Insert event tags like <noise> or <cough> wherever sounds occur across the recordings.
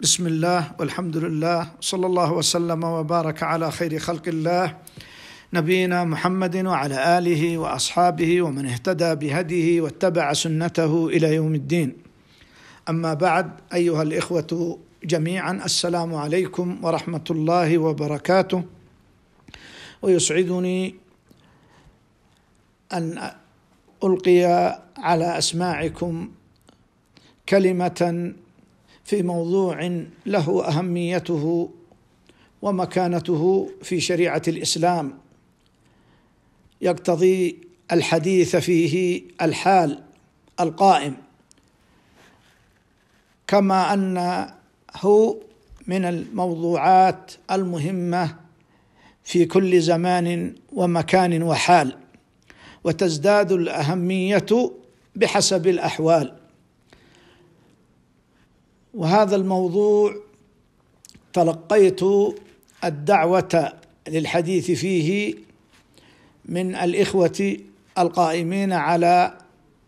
بسم الله والحمد لله صلى الله وسلم وبارك على خير خلق الله نبينا محمد وعلى اله واصحابه ومن اهتدى بهديه واتبع سنته الى يوم الدين. اما بعد ايها الاخوه جميعا السلام عليكم ورحمه الله وبركاته. ويسعدني ان القي على اسماعكم كلمه في موضوع له اهميته ومكانته في شريعه الاسلام يقتضي الحديث فيه الحال القائم كما انه من الموضوعات المهمه في كل زمان ومكان وحال وتزداد الاهميه بحسب الاحوال وهذا الموضوع تلقيت الدعوة للحديث فيه من الإخوة القائمين على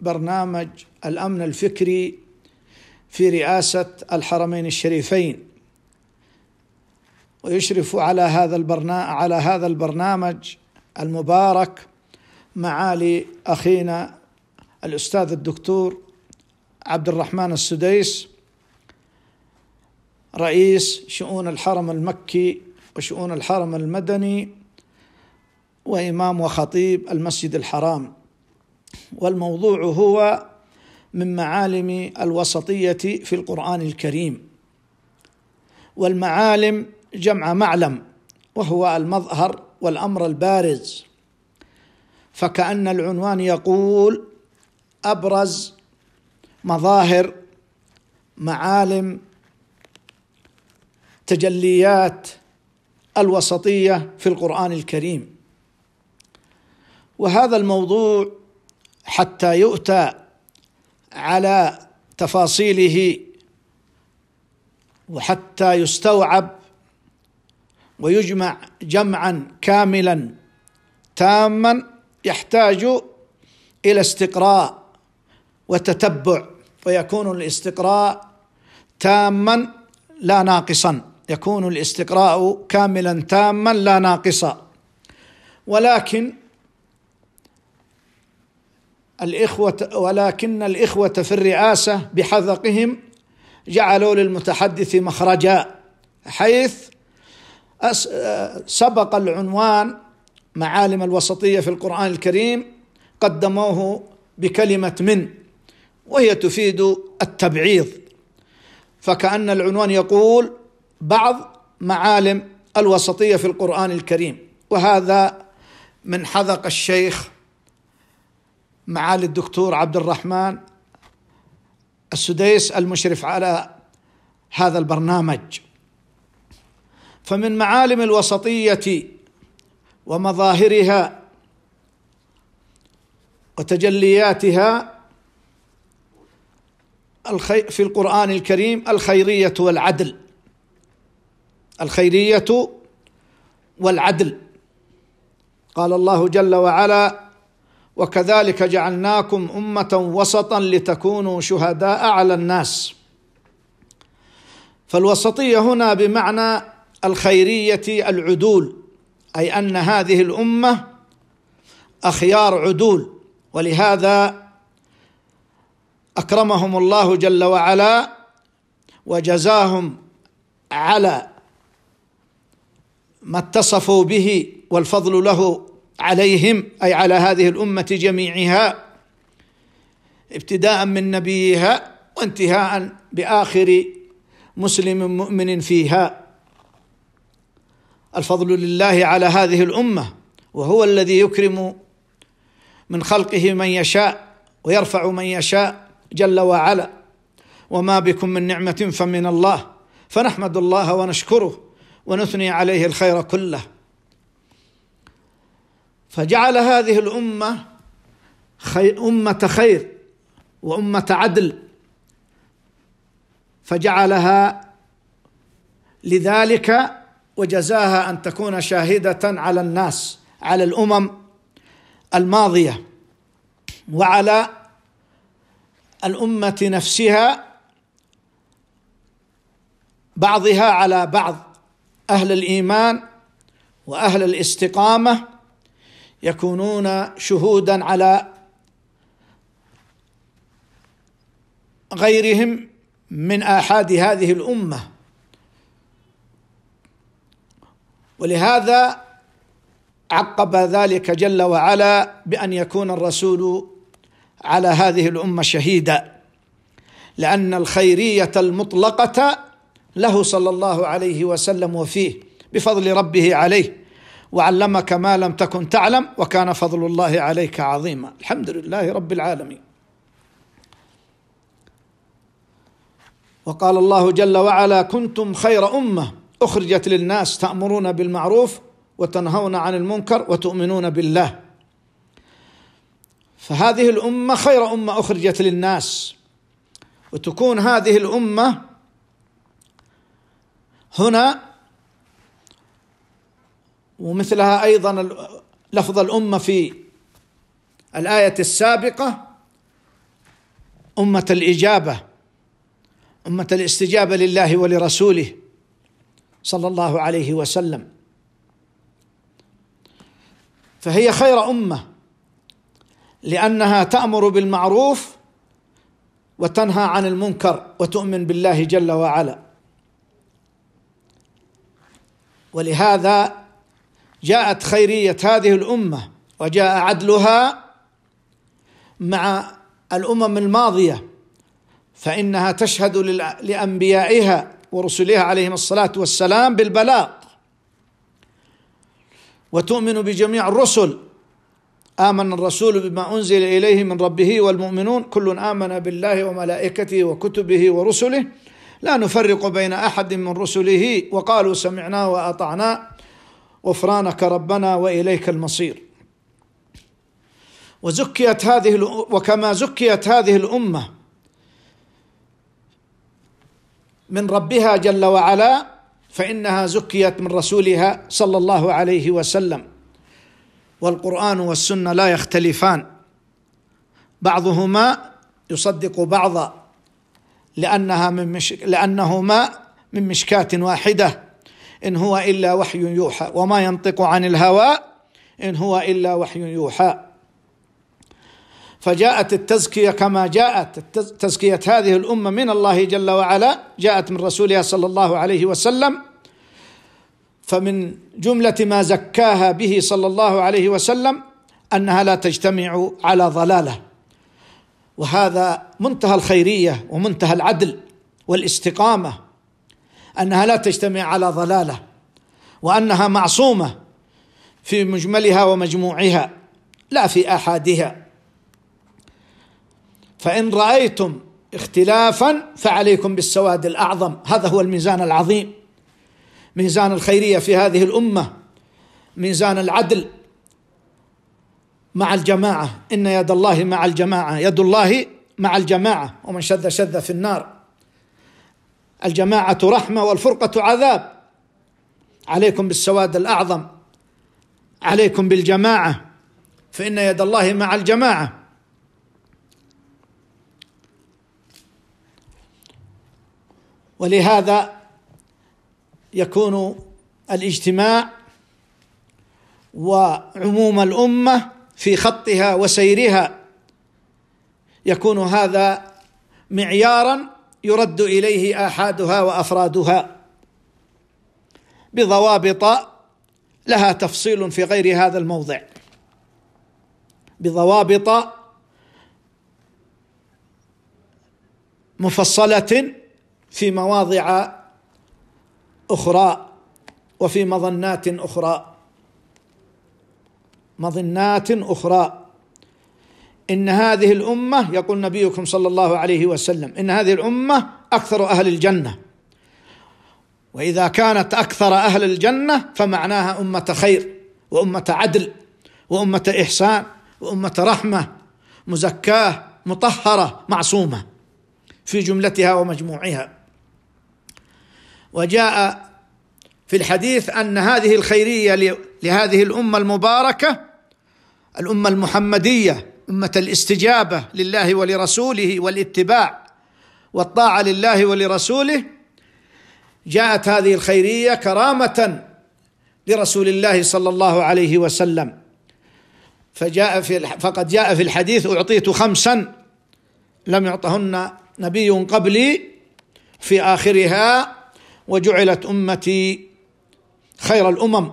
برنامج الأمن الفكري في رئاسة الحرمين الشريفين ويشرف على هذا البرنامج على هذا البرنامج المبارك معالي أخينا الأستاذ الدكتور عبد الرحمن السديس رئيس شؤون الحرم المكي وشؤون الحرم المدني وإمام وخطيب المسجد الحرام والموضوع هو من معالم الوسطية في القرآن الكريم والمعالم جمع معلم وهو المظهر والأمر البارز فكأن العنوان يقول أبرز مظاهر معالم تجليات الوسطيه في القران الكريم وهذا الموضوع حتى يؤتى على تفاصيله وحتى يستوعب ويجمع جمعا كاملا تاما يحتاج الى استقراء وتتبع فيكون الاستقراء تاما لا ناقصا يكون الاستقراء كاملا تاما لا ناقصا ولكن الإخوة ولكن الإخوة في الرئاسة بحذقهم جعلوا للمتحدث مخرجا حيث سبق العنوان معالم الوسطية في القرآن الكريم قدموه بكلمة من وهي تفيد التبعيض فكأن العنوان يقول بعض معالم الوسطيه في القران الكريم وهذا من حذق الشيخ معالي الدكتور عبد الرحمن السديس المشرف على هذا البرنامج فمن معالم الوسطيه ومظاهرها وتجلياتها في القران الكريم الخيريه والعدل الخيريه والعدل قال الله جل وعلا وكذلك جعلناكم امه وسطا لتكونوا شهداء على الناس فالوسطيه هنا بمعنى الخيريه العدول اي ان هذه الامه اخيار عدول ولهذا اكرمهم الله جل وعلا وجزاهم على ما اتصفوا به والفضل له عليهم اي على هذه الامه جميعها ابتداء من نبيها وانتهاء باخر مسلم مؤمن فيها الفضل لله على هذه الامه وهو الذي يكرم من خلقه من يشاء ويرفع من يشاء جل وعلا وما بكم من نعمه فمن الله فنحمد الله ونشكره ونثني عليه الخير كله فجعل هذه الامه خي امه خير وامه عدل فجعلها لذلك وجزاها ان تكون شاهده على الناس على الامم الماضيه وعلى الامه نفسها بعضها على بعض اهل الايمان واهل الاستقامه يكونون شهودا على غيرهم من آحاد هذه الأمة ولهذا عقب ذلك جل وعلا بأن يكون الرسول على هذه الأمة شهيدا لأن الخيرية المطلقة له صلى الله عليه وسلم وفيه بفضل ربه عليه وعلمك ما لم تكن تعلم وكان فضل الله عليك عظيما الحمد لله رب العالمين وقال الله جل وعلا كنتم خير امه اخرجت للناس تامرون بالمعروف وتنهون عن المنكر وتؤمنون بالله فهذه الامه خير امه اخرجت للناس وتكون هذه الامه هنا ومثلها ايضا لفظ الامه في الايه السابقه امه الاجابه امه الاستجابه لله ولرسوله صلى الله عليه وسلم فهي خير امه لانها تامر بالمعروف وتنهى عن المنكر وتؤمن بالله جل وعلا ولهذا جاءت خيريه هذه الامه وجاء عدلها مع الامم الماضيه فانها تشهد لانبيائها ورسلها عليهم الصلاه والسلام بالبلاغ وتؤمن بجميع الرسل امن الرسول بما انزل اليه من ربه والمؤمنون كل امن بالله وملائكته وكتبه ورسله لا نفرق بين احد من رسله وقالوا سمعنا واطعنا غفرانك ربنا واليك المصير وزكيت هذه وكما زكيت هذه الامه من ربها جل وعلا فانها زكيت من رسولها صلى الله عليه وسلم والقران والسنه لا يختلفان بعضهما يصدق بعضا لأنها من مش... لأنهما من مشكاة واحدة إن هو إلا وحي يوحى وما ينطق عن الهوى إن هو إلا وحي يوحى فجاءت التزكية كما جاءت تزكية هذه الأمة من الله جل وعلا جاءت من رسولها صلى الله عليه وسلم فمن جملة ما زكاها به صلى الله عليه وسلم أنها لا تجتمع على ضلاله وهذا منتهى الخيريه ومنتهى العدل والاستقامه انها لا تجتمع على ضلاله وانها معصومه في مجملها ومجموعها لا في احادها فان رايتم اختلافا فعليكم بالسواد الاعظم هذا هو الميزان العظيم ميزان الخيريه في هذه الامه ميزان العدل مع الجماعة إن يد الله مع الجماعة يد الله مع الجماعة ومن شذ شذ في النار الجماعة رحمة والفرقة عذاب عليكم بالسواد الأعظم عليكم بالجماعة فإن يد الله مع الجماعة ولهذا يكون الاجتماع وعموم الامه في خطها وسيرها يكون هذا معيارا يرد اليه احادها وافرادها بضوابط لها تفصيل في غير هذا الموضع بضوابط مفصله في مواضع اخرى وفي مظنات اخرى مظنات اخرى ان هذه الامه يقول نبيكم صلى الله عليه وسلم ان هذه الامه اكثر اهل الجنه واذا كانت اكثر اهل الجنه فمعناها امه خير وامه عدل وامه احسان وامه رحمه مزكاه مطهره معصومه في جملتها ومجموعها وجاء في الحديث ان هذه الخيريه لهذه الامه المباركه الامه المحمديه امه الاستجابه لله ولرسوله والاتباع والطاعه لله ولرسوله جاءت هذه الخيريه كرامه لرسول الله صلى الله عليه وسلم فجاء في فقد جاء في الحديث اعطيت خمسا لم يعطهن نبي قبلي في اخرها وجعلت امتي خير الامم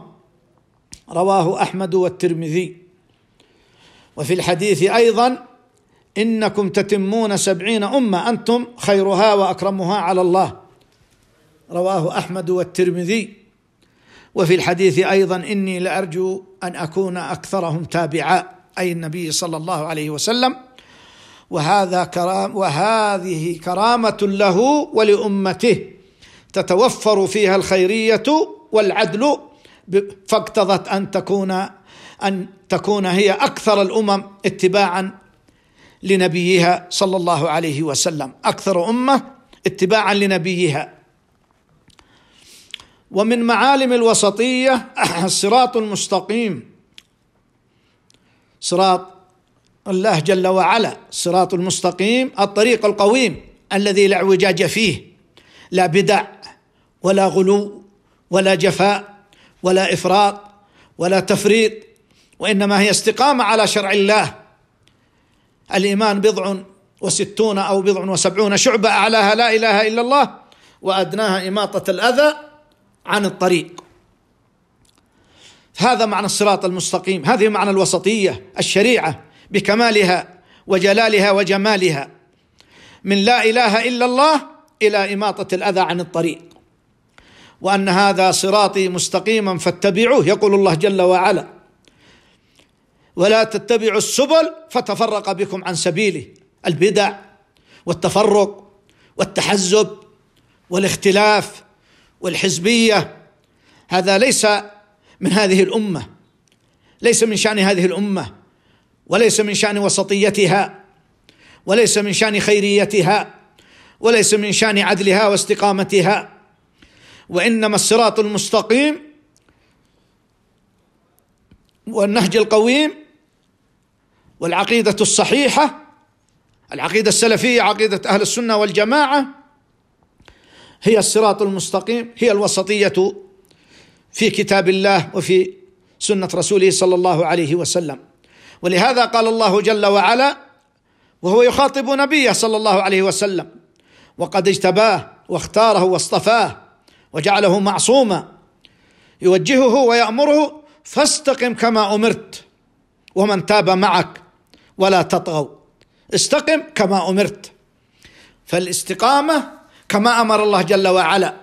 رواه احمد والترمذي وفي الحديث أيضا إنكم تتمون سبعين أمة أنتم خيرها وأكرمها على الله رواه أحمد والترمذي وفي الحديث أيضا إني لأرجو أن أكون أكثرهم تابعا أي النبي صلى الله عليه وسلم وهذا كرام وهذه كرامة له ولأمته تتوفر فيها الخيرية والعدل فاقتضت أن تكون ان تكون هي اكثر الامم اتباعا لنبيها صلى الله عليه وسلم اكثر امه اتباعا لنبيها ومن معالم الوسطيه الصراط <clears throat> المستقيم صراط الله جل وعلا صراط المستقيم الطريق القويم الذي لا اعوجاج فيه لا بدع ولا غلو ولا جفاء ولا افراط ولا تفريط وانما هي استقامه على شرع الله الايمان بضع وستون او بضع وسبعون شعبه اعلاها لا اله الا الله وادناها اماطه الاذى عن الطريق هذا معنى الصراط المستقيم هذه معنى الوسطيه الشريعه بكمالها وجلالها وجمالها من لا اله الا الله الى اماطه الاذى عن الطريق وان هذا صراطي مستقيما فاتبعوه يقول الله جل وعلا ولا تتبعوا السبل فتفرق بكم عن سبيله البدع والتفرق والتحزب والاختلاف والحزبيه هذا ليس من هذه الامه ليس من شان هذه الامه وليس من شان وسطيتها وليس من شان خيريتها وليس من شان عدلها واستقامتها وانما الصراط المستقيم والنهج القويم والعقيدة الصحيحة العقيدة السلفية عقيدة أهل السنة والجماعة هي الصراط المستقيم هي الوسطية في كتاب الله وفي سنة رسوله صلى الله عليه وسلم ولهذا قال الله جل وعلا وهو يخاطب نبيه صلى الله عليه وسلم وقد اجتباه واختاره واصطفاه وجعله معصوما يوجهه ويأمره فاستقم كما أمرت ومن تاب معك ولا تطغوا استقم كما امرت فالاستقامه كما امر الله جل وعلا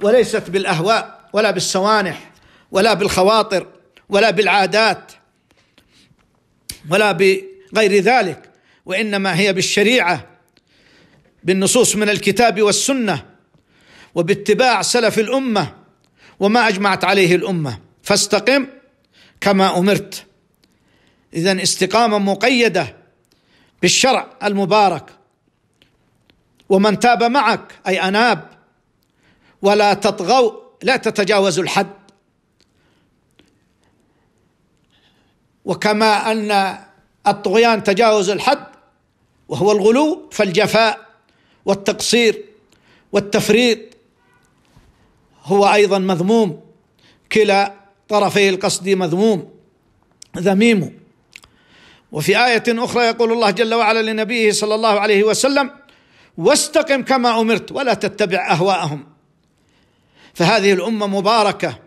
وليست بالاهواء ولا بالسوانح ولا بالخواطر ولا بالعادات ولا بغير ذلك وانما هي بالشريعه بالنصوص من الكتاب والسنه وباتباع سلف الامه وما اجمعت عليه الامه فاستقم كما امرت إذا استقامة مقيدة بالشرع المبارك ومن تاب معك أي أناب ولا تطغوا لا تتجاوزوا الحد وكما أن الطغيان تجاوز الحد وهو الغلو فالجفاء والتقصير والتفريط هو أيضا مذموم كلا طرفي القصد مذموم ذميم وفي آية أخرى يقول الله جل وعلا لنبيه صلى الله عليه وسلم واستقم كما أمرت ولا تتبع أهواءهم فهذه الأمة مباركة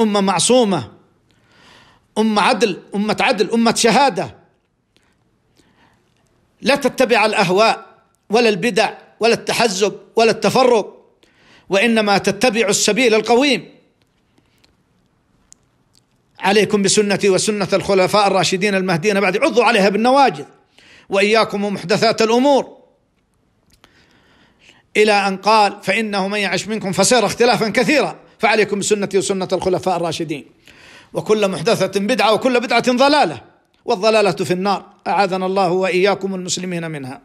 أمة معصومة أمة عدل أمة عدل أمة شهادة لا تتبع الأهواء ولا البدع ولا التحزب ولا التفرق وإنما تتبع السبيل القويم عليكم بسنتي وسنة الخلفاء الراشدين المهديين بعد عضوا عليها بالنواجذ وإياكم ومحدثات الأمور إلى أن قال فإنه من يعش منكم فسير اختلافا كثيرا فعليكم بسنتي وسنة الخلفاء الراشدين وكل محدثة بدعة وكل بدعة ضلالة والضلالة في النار أعاذنا الله وإياكم المسلمين منها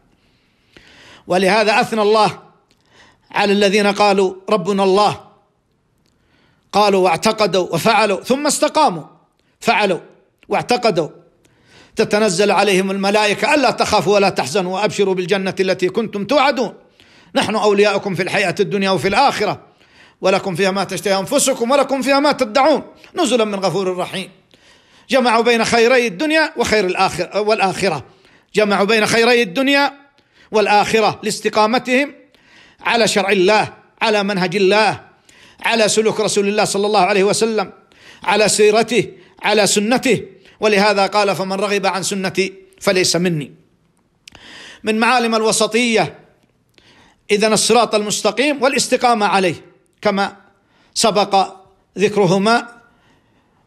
ولهذا أثنى الله على الذين قالوا ربنا الله قالوا واعتقدوا وفعلوا ثم استقاموا فعلوا واعتقدوا تتنزل عليهم الملائكة ألا تخافوا ولا تحزنوا وأبشروا بالجنة التي كنتم توعدون نحن أولياؤكم في الحياة الدنيا وفي الآخرة ولكم فيها ما تشتهي أنفسكم ولكم فيها ما تدعون نزلا من غفور رحيم جمعوا بين خيري الدنيا وخير الآخرة والآخرة جمعوا بين خيري الدنيا والآخرة لاستقامتهم على شرع الله على منهج الله على سلوك رسول الله صلى الله عليه وسلم على سيرته على سنته ولهذا قال فمن رغب عن سنتي فليس مني من معالم الوسطيه اذا الصراط المستقيم والاستقامه عليه كما سبق ذكرهما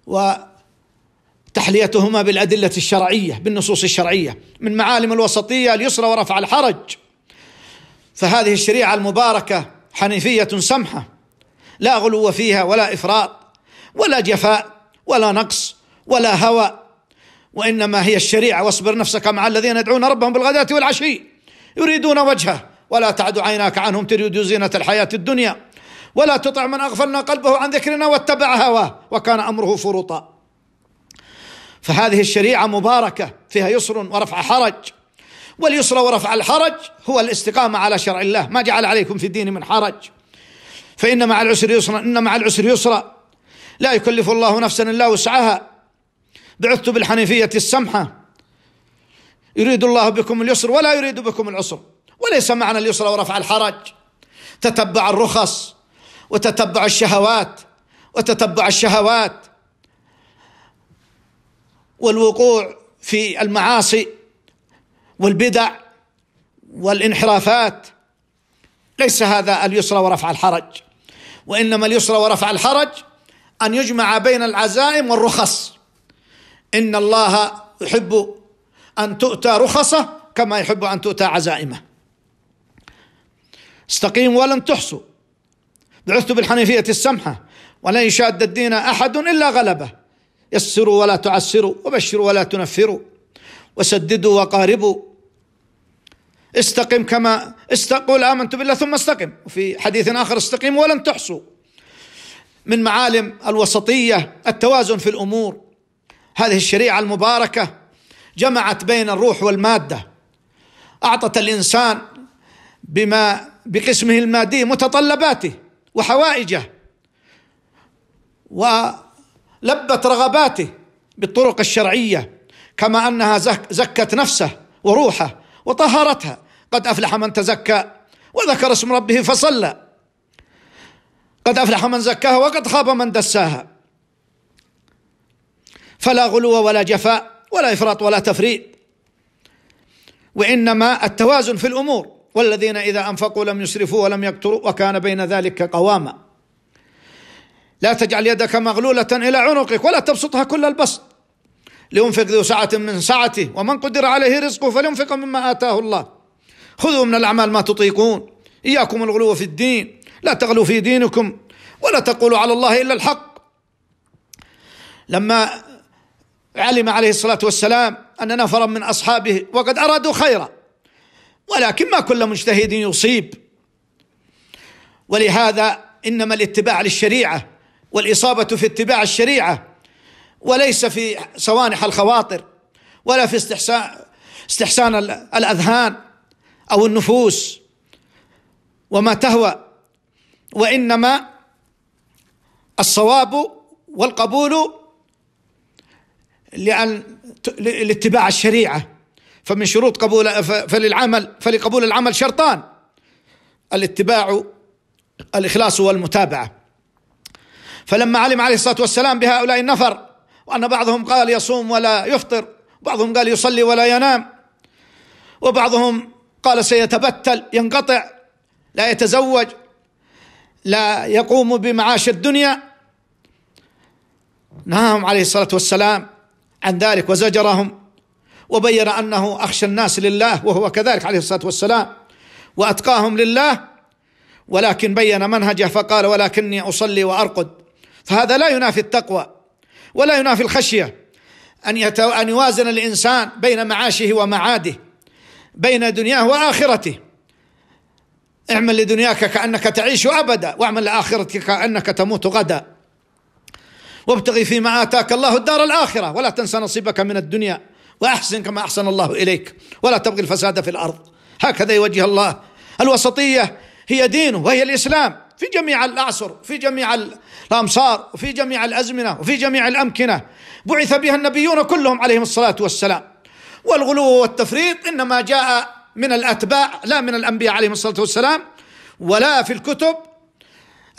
وتحليتهما بالادله الشرعيه بالنصوص الشرعيه من معالم الوسطيه اليسرى ورفع الحرج فهذه الشريعه المباركه حنيفيه سمحه لا غلو فيها ولا افراط ولا جفاء ولا نقص ولا هوى وانما هي الشريعه واصبر نفسك مع الذين يدعون ربهم بالغداة والعشي يريدون وجهه ولا تعد عيناك عنهم تريد زينة الحياة الدنيا ولا تطع من اغفلنا قلبه عن ذكرنا واتبع هواه وكان امره فرطا فهذه الشريعه مباركه فيها يسر ورفع حرج واليسر ورفع الحرج هو الاستقامه على شرع الله ما جعل عليكم في الدين من حرج فإن مع العسر يسرا إن مع العسر يسرا لا يكلف الله نفسا إلا وسعها بعثت بالحنيفية السمحة يريد الله بكم اليسر ولا يريد بكم العسر وليس معنى اليسر ورفع الحرج تتبع الرخص وتتبع الشهوات وتتبع الشهوات والوقوع في المعاصي والبدع والانحرافات ليس هذا اليسرى ورفع الحرج وانما اليسرى ورفع الحرج ان يجمع بين العزائم والرخص ان الله يحب ان تؤتى رخصه كما يحب ان تؤتى عزائمه استقيم ولن تحصوا بعثت بالحنيفيه السمحه ولن يشاد الدين احد الا غلبه يسروا ولا تعسروا وبشروا ولا تنفروا وسددوا وقاربوا استقم كما قل آمنت بالله ثم استقم وفي حديث آخر استقيم ولن تحصوا من معالم الوسطية التوازن في الأمور هذه الشريعة المباركة جمعت بين الروح والمادة أعطت الإنسان بما بقسمه المادي متطلباته وحوائجه ولبت رغباته بالطرق الشرعية كما أنها زكت نفسه وروحه وطهرتها قد أفلح من تزكى وذكر اسم ربه فصلى قد أفلح من زكاها وقد خاب من دساها فلا غلو ولا جفاء ولا إفراط ولا تفريط وإنما التوازن في الأمور والذين إذا أنفقوا لم يسرفوا ولم يقتروا وكان بين ذلك قواما لا تجعل يدك مغلولة إلى عنقك ولا تبسطها كل البسط لينفق ذو سعة من سعته ومن قدر عليه رزقه فلينفق مما آتاه الله خذوا من الأعمال ما تطيقون إياكم الغلو في الدين لا تغلوا في دينكم ولا تقولوا على الله إلا الحق لما علم عليه الصلاة والسلام أن نفرا من أصحابه وقد أرادوا خيرا ولكن ما كل مجتهد يصيب ولهذا إنما الاتباع للشريعة والإصابة في اتباع الشريعة وليس في سوانح الخواطر ولا في استحسان استحسان الاذهان او النفوس وما تهوى وانما الصواب والقبول لأن لاتباع الشريعه فمن شروط قبول فللعمل فلقبول العمل شرطان الاتباع الاخلاص والمتابعه فلما علم عليه الصلاه والسلام بهؤلاء النفر وأن بعضهم قال يصوم ولا يفطر بعضهم قال يصلي ولا ينام وبعضهم قال سيتبتل ينقطع لا يتزوج لا يقوم بمعاش الدنيا نهاهم عليه الصلاة والسلام عن ذلك وزجرهم وبين أنه أخشى الناس لله وهو كذلك عليه الصلاة والسلام وأتقاهم لله ولكن بين منهجه فقال ولكني أصلي وأرقد فهذا لا ينافي التقوى ولا ينافي الخشيه ان يتو ان يوازن الانسان بين معاشه ومعاده بين دنياه واخرته اعمل لدنياك كانك تعيش ابدا واعمل لاخرتك كانك تموت غدا وابتغي فيما اتاك الله الدار الاخره ولا تنس نصيبك من الدنيا واحسن كما احسن الله اليك ولا تبغي الفساد في الارض هكذا يوجه الله الوسطيه هي دينه وهي الاسلام في جميع الأعصر في جميع الأمصار وفي جميع الأزمنة وفي جميع الأمكنة بعث بها النبيون كلهم عليهم الصلاة والسلام والغلو والتفريط إنما جاء من الأتباع لا من الأنبياء عليهم الصلاة والسلام ولا في الكتب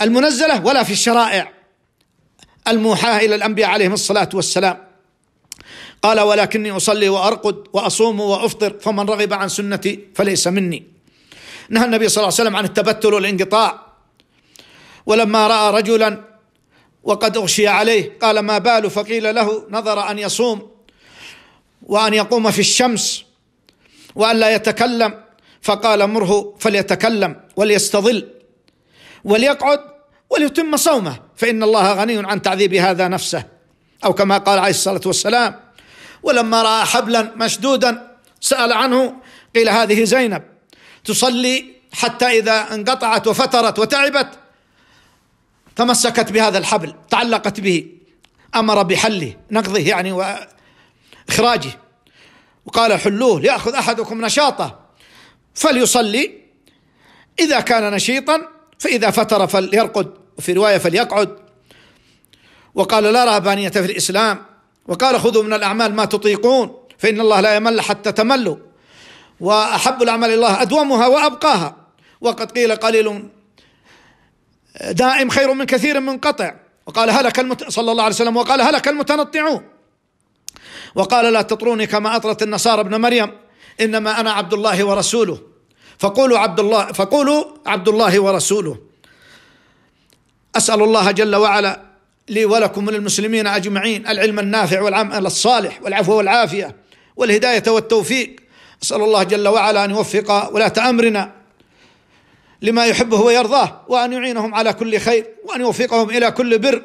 المنزلة ولا في الشرائع الموحاة إلى الأنبياء عليهم الصلاة والسلام قال ولكني أصلي وأرقد وأصوم وأفطر فمن رغب عن سنتي فليس مني نهى النبي صلى الله عليه وسلم عن التبتل والانقطاع ولما راى رجلا وقد اغشي عليه قال ما بال فقيل له نظر ان يصوم وان يقوم في الشمس وان لا يتكلم فقال مره فليتكلم وليستظل وليقعد وليتم صومه فان الله غني عن تعذيب هذا نفسه او كما قال عليه الصلاه والسلام ولما راى حبلا مشدودا سال عنه قيل هذه زينب تصلي حتى اذا انقطعت وفترت وتعبت تمسكت بهذا الحبل تعلقت به امر بحله نقضه يعني واخراجه وقال حلوه ليأخذ أحدكم نشاطه فليصلي إذا كان نشيطا فإذا فتر فليرقد وفي رواية فليقعد وقال لا رهبانية في الإسلام وقال خذوا من الأعمال ما تطيقون فإن الله لا يمل حتى تملوا وأحب الأعمال الله أدومها وأبقاها وقد قيل قليل دائم خير من كثير منقطع وقال هلك المت... صلى الله عليه وسلم وقال هلك المتنطعون وقال لا تطروني كما اطرت النصارى ابن مريم انما انا عبد الله ورسوله فقولوا عبد الله فقولوا عبد الله ورسوله اسال الله جل وعلا لي ولكم وللمسلمين اجمعين العلم النافع والعمل الصالح والعفو والعافيه والهدايه والتوفيق اسال الله جل وعلا ان يوفق ولاه امرنا لما يحبه ويرضاه وأن يعينهم على كل خير وأن يوفقهم إلى كل بر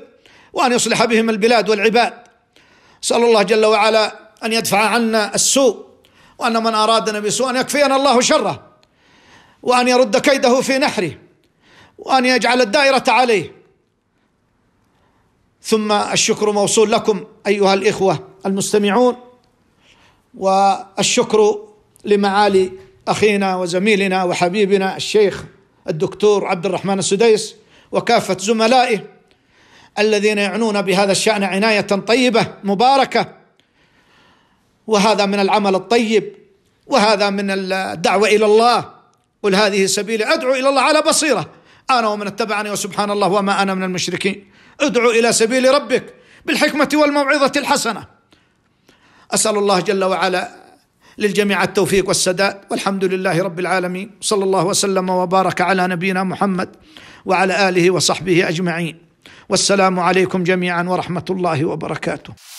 وأن يصلح بهم البلاد والعباد صلى الله جل وعلا أن يدفع عنا السوء وأن من أرادنا بسوء أن يكفينا الله شره وأن يرد كيده في نحره وأن يجعل الدائرة عليه ثم الشكر موصول لكم أيها الإخوة المستمعون والشكر لمعالي أخينا وزميلنا وحبيبنا الشيخ الدكتور عبد الرحمن السديس وكافة زملائه الذين يعنون بهذا الشأن عناية طيبة مباركة وهذا من العمل الطيب وهذا من الدعوة إلى الله قل هذه سبيلي أدعو إلى الله على بصيرة أنا ومن اتبعني وسبحان الله وما أنا من المشركين ادعو إلى سبيل ربك بالحكمة والموعظة الحسنة أسأل الله جل وعلا للجميع التوفيق والسداد والحمد لله رب العالمين صلى الله وسلم وبارك على نبينا محمد وعلى اله وصحبه اجمعين والسلام عليكم جميعا ورحمه الله وبركاته